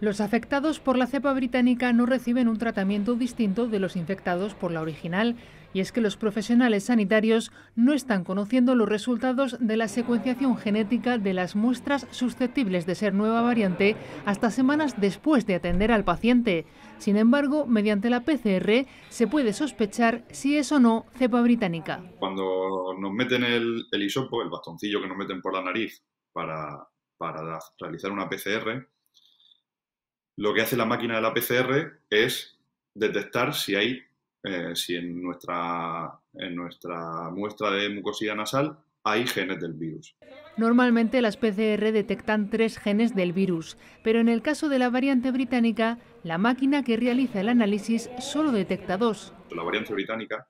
Los afectados por la cepa británica no reciben un tratamiento distinto de los infectados por la original, y es que los profesionales sanitarios no están conociendo los resultados de la secuenciación genética de las muestras susceptibles de ser nueva variante hasta semanas después de atender al paciente. Sin embargo, mediante la PCR se puede sospechar si es o no cepa británica. Cuando nos meten el, hisopo, el bastoncillo que nos meten por la nariz para realizar una PCR, lo que hace la máquina de la PCR es detectar si hay, eh, si en nuestra, en nuestra muestra de mucosidad nasal hay genes del virus. Normalmente las PCR detectan tres genes del virus, pero en el caso de la variante británica, la máquina que realiza el análisis solo detecta dos. La variante británica,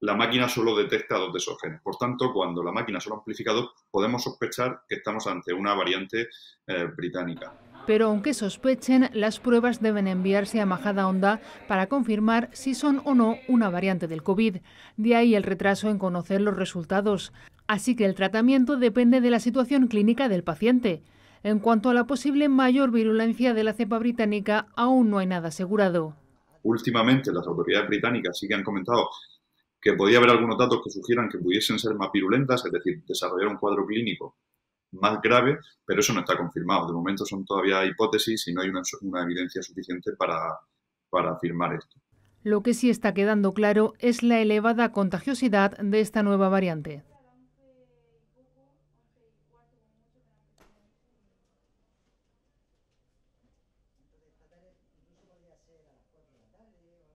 la máquina solo detecta dos de esos genes. Por tanto, cuando la máquina solo amplifica dos, podemos sospechar que estamos ante una variante eh, británica pero aunque sospechen, las pruebas deben enviarse a Majada Onda para confirmar si son o no una variante del COVID. De ahí el retraso en conocer los resultados. Así que el tratamiento depende de la situación clínica del paciente. En cuanto a la posible mayor virulencia de la cepa británica, aún no hay nada asegurado. Últimamente las autoridades británicas sí que han comentado que podía haber algunos datos que sugieran que pudiesen ser más virulentas, es decir, desarrollar un cuadro clínico más grave, pero eso no está confirmado. De momento son todavía hipótesis y no hay una, evidencia suficiente para afirmar esto. Lo que sí está quedando claro es la elevada contagiosidad de esta nueva variante.